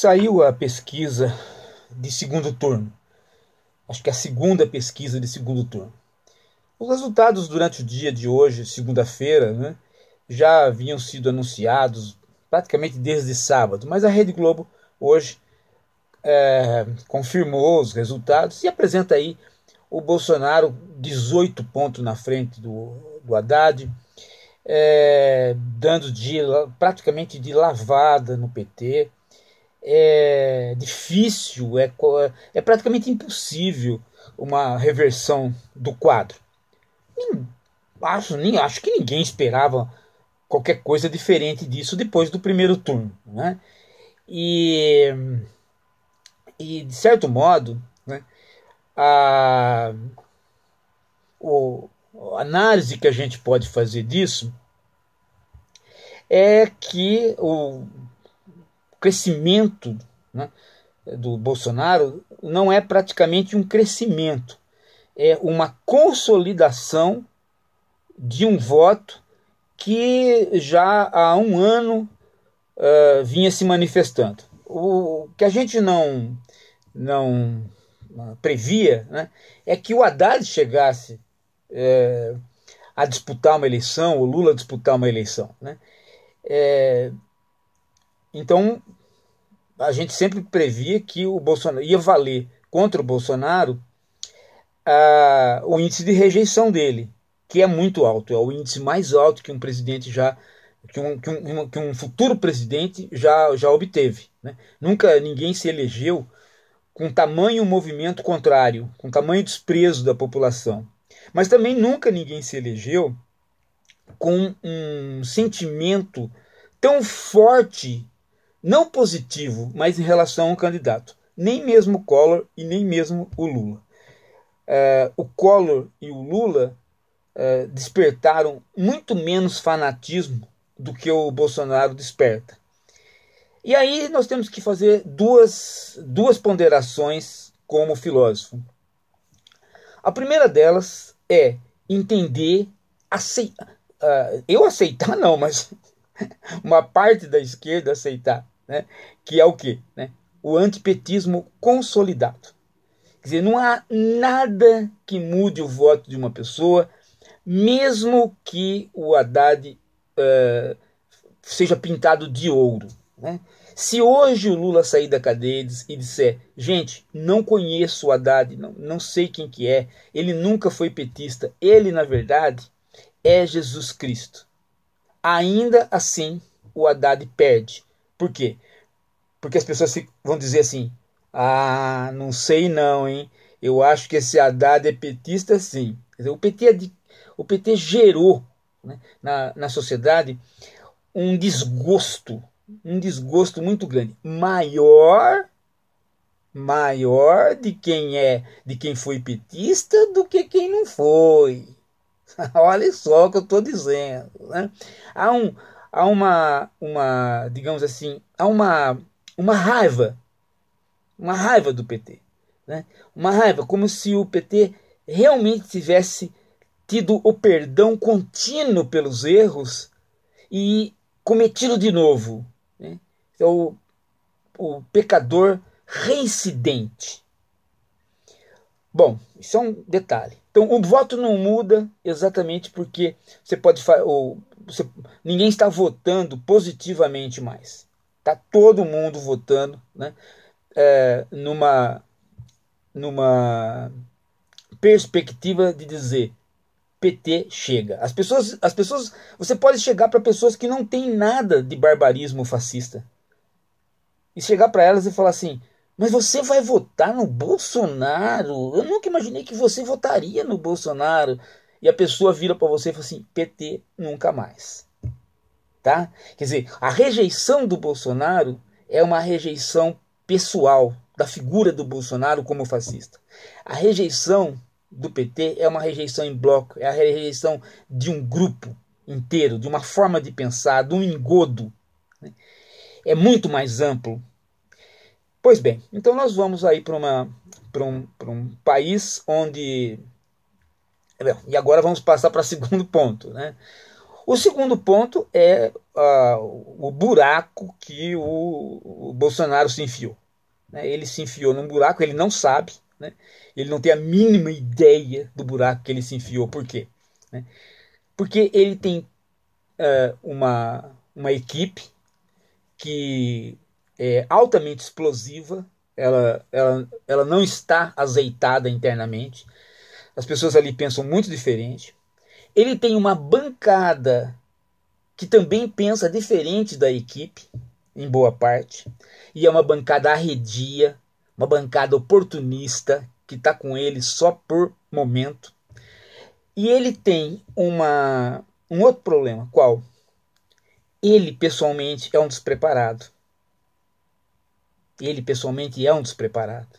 saiu a pesquisa de segundo turno. Acho que é a segunda pesquisa de segundo turno. Os resultados durante o dia de hoje, segunda-feira, né, já haviam sido anunciados praticamente desde sábado, mas a Rede Globo hoje é, confirmou os resultados e apresenta aí o Bolsonaro 18 pontos na frente do, do Haddad, é, dando de, praticamente de lavada no PT é difícil, é, é praticamente impossível uma reversão do quadro. Nem, acho, nem, acho que ninguém esperava qualquer coisa diferente disso depois do primeiro turno. Né? E, e, de certo modo, né, a, o, a análise que a gente pode fazer disso é que o crescimento né, do Bolsonaro não é praticamente um crescimento, é uma consolidação de um voto que já há um ano uh, vinha se manifestando. O que a gente não, não ah, previa né, é que o Haddad chegasse é, a disputar uma eleição, o Lula disputar uma eleição. Né? É, então, a gente sempre previa que o Bolsonaro ia valer contra o Bolsonaro o índice de rejeição dele, que é muito alto, é o índice mais alto que um presidente já que um, que um, que um futuro presidente já, já obteve. Né? Nunca ninguém se elegeu com tamanho movimento contrário, com tamanho desprezo da população. Mas também nunca ninguém se elegeu com um sentimento tão forte não positivo, mas em relação ao candidato. Nem mesmo o Collor e nem mesmo o Lula. Uh, o Collor e o Lula uh, despertaram muito menos fanatismo do que o Bolsonaro desperta. E aí nós temos que fazer duas, duas ponderações como filósofo. A primeira delas é entender, aceitar, uh, eu aceitar não, mas uma parte da esquerda aceitar, né? que é o quê? Né? O antipetismo consolidado. Quer dizer, não há nada que mude o voto de uma pessoa, mesmo que o Haddad uh, seja pintado de ouro. Né? Se hoje o Lula sair da cadeia e disser, gente, não conheço o Haddad, não, não sei quem que é, ele nunca foi petista, ele, na verdade, é Jesus Cristo. Ainda assim, o Haddad perde. Por quê? Porque as pessoas vão dizer assim: ah, não sei não, hein? Eu acho que esse Haddad é petista sim. o, PT, é o PT gerou né, na, na sociedade um desgosto, um desgosto muito grande, maior maior de quem é, de quem foi petista do que quem não foi. Olha só o que eu estou dizendo. Né? Há, um, há uma, uma, digamos assim, há uma, uma raiva, uma raiva do PT. Né? Uma raiva, como se o PT realmente tivesse tido o perdão contínuo pelos erros e cometido de novo. Né? Então, o, o pecador reincidente. Bom, isso é um detalhe. Então o voto não muda exatamente porque você pode ou você, ninguém está votando positivamente mais. Está todo mundo votando né, é, numa, numa perspectiva de dizer PT chega. As pessoas, as pessoas, você pode chegar para pessoas que não têm nada de barbarismo fascista e chegar para elas e falar assim: mas você vai votar no Bolsonaro? Eu nunca imaginei que você votaria no Bolsonaro. E a pessoa vira para você e fala assim: PT nunca mais. Tá? Quer dizer, a rejeição do Bolsonaro é uma rejeição pessoal da figura do Bolsonaro como fascista. A rejeição do PT é uma rejeição em bloco, é a rejeição de um grupo inteiro, de uma forma de pensar, de um engodo. Né? É muito mais amplo Pois bem, então nós vamos aí para um, pra um país onde. E agora vamos passar para o segundo ponto. Né? O segundo ponto é uh, o buraco que o, o, Bolsonaro se enfiou. Né? Ele se enfiou num buraco, ele não sabe, né? ele não tem a mínima ideia do buraco que ele se enfiou. Por quê? Né? Porque ele tem uh, uma, uma equipe que é, altamente explosiva, ela, ela, ela não está azeitada internamente, as pessoas ali pensam muito diferente. Ele tem uma bancada que também pensa diferente da equipe, em boa parte, e é uma bancada arredia, uma bancada oportunista, que está com ele só por momento. E ele tem uma, um outro problema, qual? Ele, pessoalmente, é um despreparado. Ele pessoalmente é um despreparado.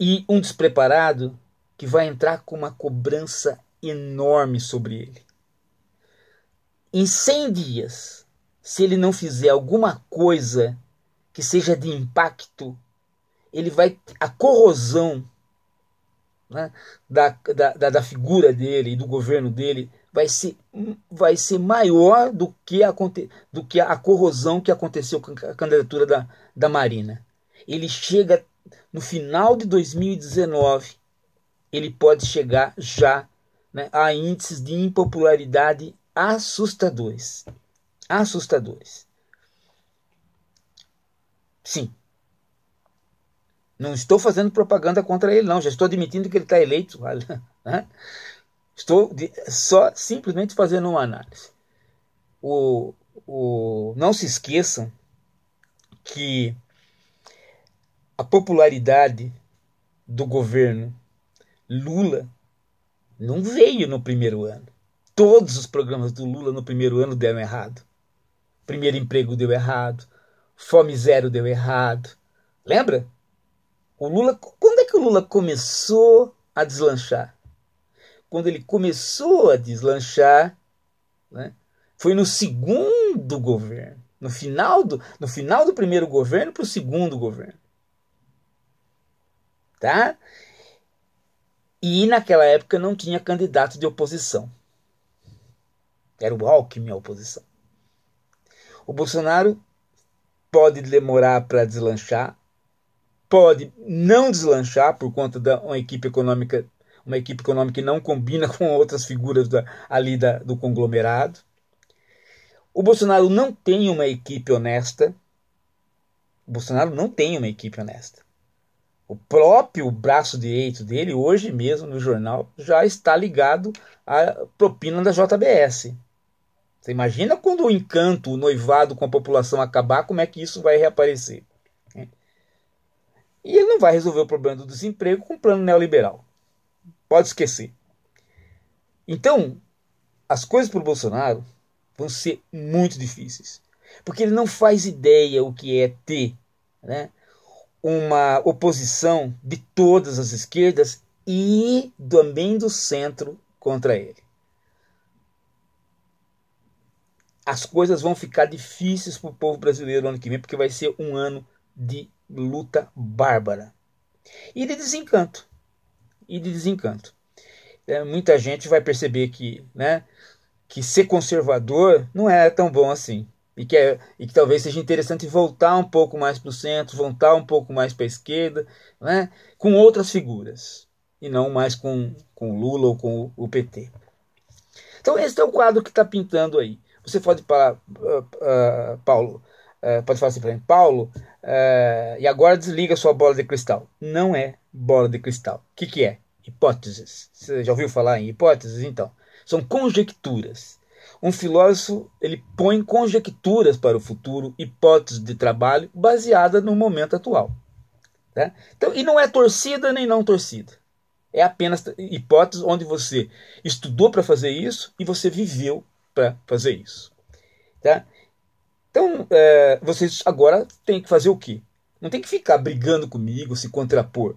E um despreparado que vai entrar com uma cobrança enorme sobre ele. Em 100 dias, se ele não fizer alguma coisa que seja de impacto, ele vai. A corrosão né, da, da, da figura dele e do governo dele vai ser, vai ser maior do que, a, do que a corrosão que aconteceu com a candidatura da, da Marina. Ele chega no final de 2019, ele pode chegar já né, a índices de impopularidade assustadores. Assustadores. Sim. Não estou fazendo propaganda contra ele, não. Já estou admitindo que ele está eleito. Né? Estou de, só simplesmente fazendo uma análise. O, o, não se esqueçam que a popularidade do governo Lula não veio no primeiro ano. Todos os programas do Lula no primeiro ano deram errado. Primeiro emprego deu errado, fome zero deu errado. Lembra? O Lula, quando é que o Lula começou a deslanchar? quando ele começou a deslanchar, né, foi no segundo governo, no final do, no final do primeiro governo para o segundo governo. Tá? E naquela época não tinha candidato de oposição. Era o Alckmin a oposição. O Bolsonaro pode demorar para deslanchar, pode não deslanchar por conta de uma equipe econômica uma equipe econômica que não combina com outras figuras da, ali da, do conglomerado. O Bolsonaro não tem uma equipe honesta. O Bolsonaro não tem uma equipe honesta. O próprio braço direito dele, hoje mesmo no jornal, já está ligado à propina da JBS. Você imagina quando o encanto, o noivado com a população acabar, como é que isso vai reaparecer? Né? E ele não vai resolver o problema do desemprego com o plano neoliberal. Pode esquecer. Então, as coisas para o Bolsonaro vão ser muito difíceis. Porque ele não faz ideia o que é ter né, uma oposição de todas as esquerdas e também do centro contra ele. As coisas vão ficar difíceis para o povo brasileiro ano que vem, porque vai ser um ano de luta bárbara e de desencanto e de desencanto. É, muita gente vai perceber que, né, que ser conservador não é tão bom assim. E que, é, e que talvez seja interessante voltar um pouco mais para o centro, voltar um pouco mais para a esquerda, né, com outras figuras, e não mais com, com Lula ou com o PT. Então, esse é o quadro que está pintando aí. Você pode falar, uh, uh, Paulo, uh, pode falar assim para mim, Paulo, eh, e agora desliga sua bola de cristal. Não é bola de cristal. O que, que é? Hipóteses. Você já ouviu falar em hipóteses? Então, são conjecturas. Um filósofo ele põe conjecturas para o futuro, hipóteses de trabalho baseada no momento atual. Né? Então, e não é torcida nem não torcida. É apenas hipótese onde você estudou para fazer isso e você viveu para fazer isso. Tá? Então, é, vocês agora têm que fazer o quê? Não tem que ficar brigando comigo, se contrapor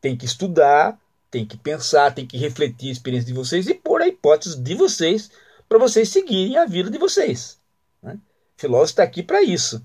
tem que estudar, tem que pensar, tem que refletir a experiência de vocês e pôr a hipótese de vocês para vocês seguirem a vida de vocês. Né? O filósofo está aqui para isso,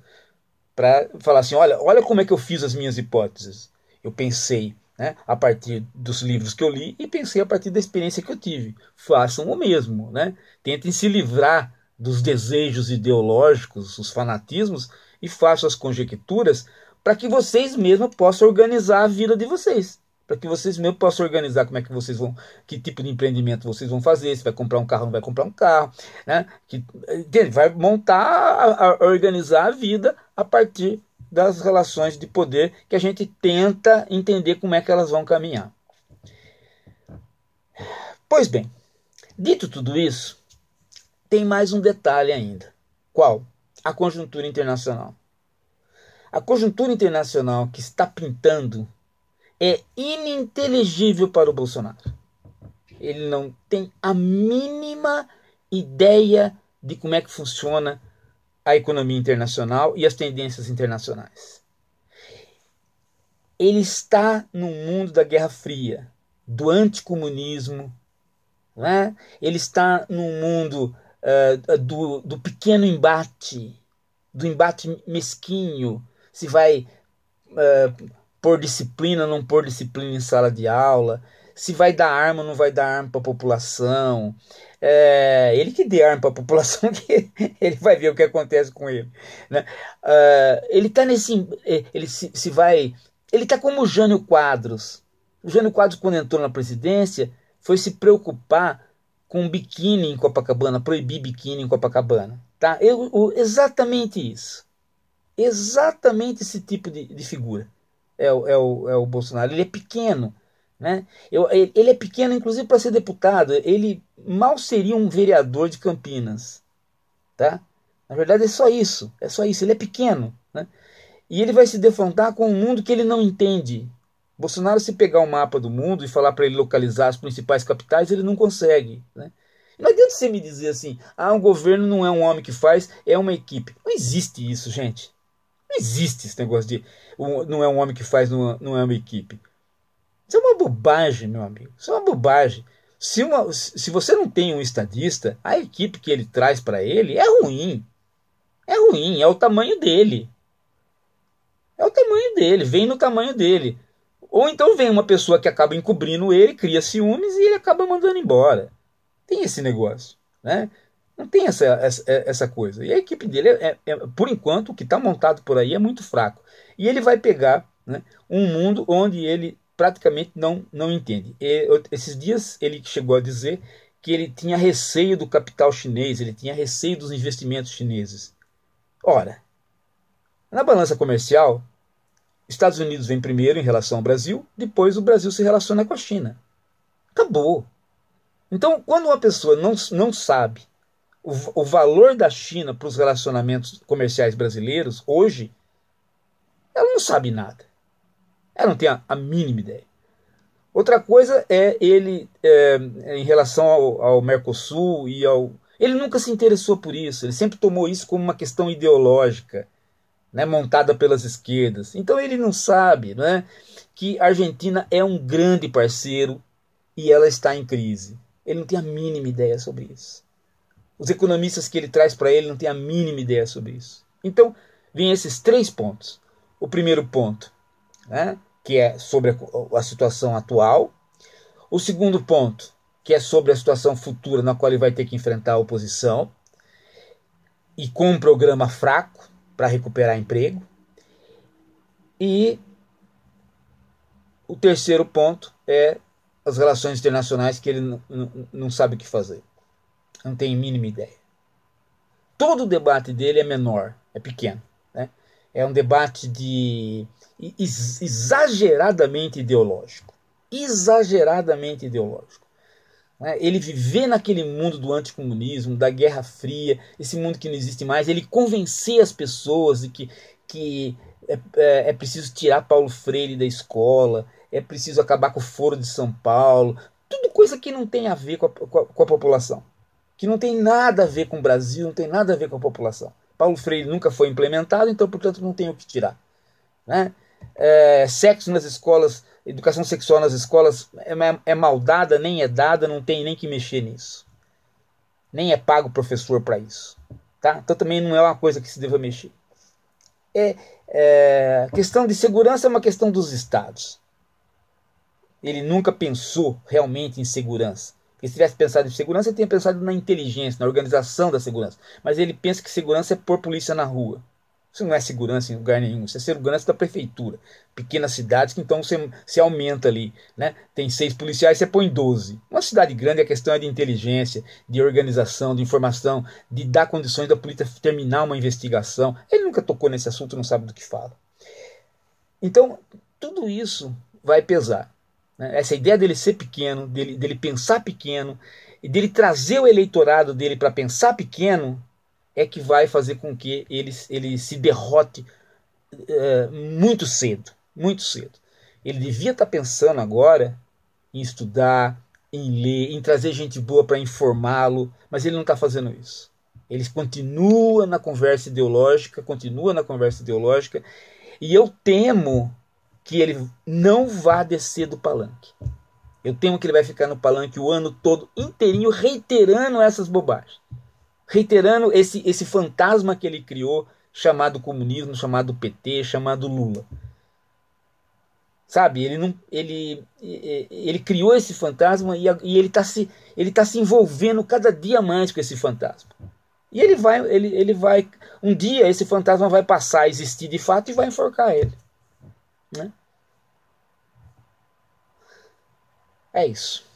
para falar assim, olha, olha como é que eu fiz as minhas hipóteses. Eu pensei né, a partir dos livros que eu li e pensei a partir da experiência que eu tive. Façam o mesmo, né? tentem se livrar dos desejos ideológicos, os fanatismos e façam as conjecturas para que vocês mesmos possam organizar a vida de vocês para que vocês mesmo possam organizar como é que vocês vão, que tipo de empreendimento vocês vão fazer, se vai comprar um carro, não vai comprar um carro, né? Que, entende? Vai montar, a, a organizar a vida a partir das relações de poder que a gente tenta entender como é que elas vão caminhar. Pois bem, dito tudo isso, tem mais um detalhe ainda. Qual? A conjuntura internacional. A conjuntura internacional que está pintando é ininteligível para o Bolsonaro. Ele não tem a mínima ideia de como é que funciona a economia internacional e as tendências internacionais. Ele está no mundo da Guerra Fria, do anticomunismo, né? ele está no mundo uh, do, do pequeno embate, do embate mesquinho, se vai uh, pôr disciplina, não pôr disciplina em sala de aula, se vai dar arma, não vai dar arma para a população. É, ele que dê arma para a população, ele vai ver o que acontece com ele. Né? Uh, ele está nesse. É, ele se, se vai. Ele está como o Jânio Quadros. O Jânio Quadros, quando entrou na presidência, foi se preocupar com biquíni em Copacabana, proibir biquíni em Copacabana. Tá? Eu, eu, exatamente isso. Exatamente esse tipo de, de figura é o, é o, é o Bolsonaro, ele é pequeno. Né? Eu, ele é pequeno, inclusive, para ser deputado. Ele mal seria um vereador de Campinas. Tá? Na verdade, é só isso. É só isso. Ele é pequeno. Né? E ele vai se defrontar com um mundo que ele não entende. Bolsonaro, se pegar o um mapa do mundo e falar para ele localizar as principais capitais, ele não consegue. Né? Não adianta você me dizer assim: ah, um governo não é um homem que faz, é uma equipe. Não existe isso, gente. Não existe esse negócio de um, não é um homem que faz, não, não é uma equipe. Isso é uma bobagem, meu amigo. Isso é uma bobagem. Se, uma, se você não tem um estadista, a equipe que ele traz para ele é ruim. É ruim, é o tamanho dele. É o tamanho dele, vem no tamanho dele. Ou então vem uma pessoa que acaba encobrindo ele, cria ciúmes e ele acaba mandando embora. Tem esse negócio, né? Não tem essa, essa, é, essa coisa. E a equipe dele, é, é, por enquanto, o que está montado por aí é muito fraco. E ele vai pegar né, um mundo onde ele praticamente não, não entende. E, esses dias ele chegou a dizer que ele tinha receio do capital chinês, ele tinha receio dos investimentos chineses. Ora, na balança comercial, Estados Unidos vem primeiro em relação ao Brasil, depois o Brasil se relaciona com a China. Acabou. Então, quando uma pessoa não, não sabe o, o valor da China para os relacionamentos comerciais brasileiros hoje, ela não sabe nada. Ela não tem a, a mínima ideia. Outra coisa é ele, é, em relação ao, ao Mercosul e ao. Ele nunca se interessou por isso, ele sempre tomou isso como uma questão ideológica. Né, montada pelas esquerdas. Então ele não sabe né, que a Argentina é um grande parceiro e ela está em crise. Ele não tem a mínima ideia sobre isso. Os economistas que ele traz para ele não têm a mínima ideia sobre isso. Então, vêm esses três pontos. O primeiro ponto, né, que é sobre a, a situação atual. O segundo ponto, que é sobre a situação futura na qual ele vai ter que enfrentar a oposição e com um programa fraco para recuperar emprego. E o terceiro ponto é as relações internacionais que ele não sabe o que fazer. Eu não tenho a mínima ideia. Todo o debate dele é menor, é pequeno. Né? É um debate de exageradamente ideológico. Exageradamente ideológico. Né? Ele viver naquele mundo do anticomunismo, da Guerra Fria, esse mundo que não existe mais, ele convencer as pessoas de que, que é, é, é preciso tirar Paulo Freire da escola, é preciso acabar com o Foro de São Paulo, tudo coisa que não tem a ver com a, com a, com a população que não tem nada a ver com o Brasil, não tem nada a ver com a população. Paulo Freire nunca foi implementado, então, portanto, não tem o que tirar. Né? É, sexo nas escolas, educação sexual nas escolas é, é maldada, nem é dada, não tem nem que mexer nisso. Nem é pago professor para isso. Tá? Então também não é uma coisa que se deva mexer. É, é, questão de segurança é uma questão dos estados. Ele nunca pensou realmente em segurança. Porque se tivesse pensado em segurança, ele tinha pensado na inteligência, na organização da segurança. Mas ele pensa que segurança é pôr polícia na rua. Isso não é segurança em lugar nenhum, isso é segurança da prefeitura. Pequenas cidades que então você, você aumenta ali. Né? Tem seis policiais, você põe doze. Uma cidade grande, a questão é de inteligência, de organização, de informação, de dar condições da polícia terminar uma investigação. Ele nunca tocou nesse assunto, não sabe do que fala. Então, tudo isso vai pesar. Né? Essa ideia dele ser pequeno, dele, dele pensar pequeno, e dele trazer o eleitorado dele para pensar pequeno, é que vai fazer com que ele, ele se derrote é, muito cedo. Muito cedo. Ele devia estar tá pensando agora em estudar, em ler, em trazer gente boa para informá-lo, mas ele não está fazendo isso. Ele continua na conversa ideológica, continua na conversa ideológica, e eu temo que ele não vá descer do palanque. Eu temo que ele vai ficar no palanque o ano todo inteirinho reiterando essas bobagens. Reiterando esse, esse fantasma que ele criou, chamado comunismo, chamado PT, chamado Lula. Sabe, ele, não, ele, ele criou esse fantasma e, e ele está se, ele tá se envolvendo cada dia mais com esse fantasma. E ele vai, ele, ele vai. Um dia esse fantasma vai passar a existir de fato e vai enforcar ele. Né? É isso.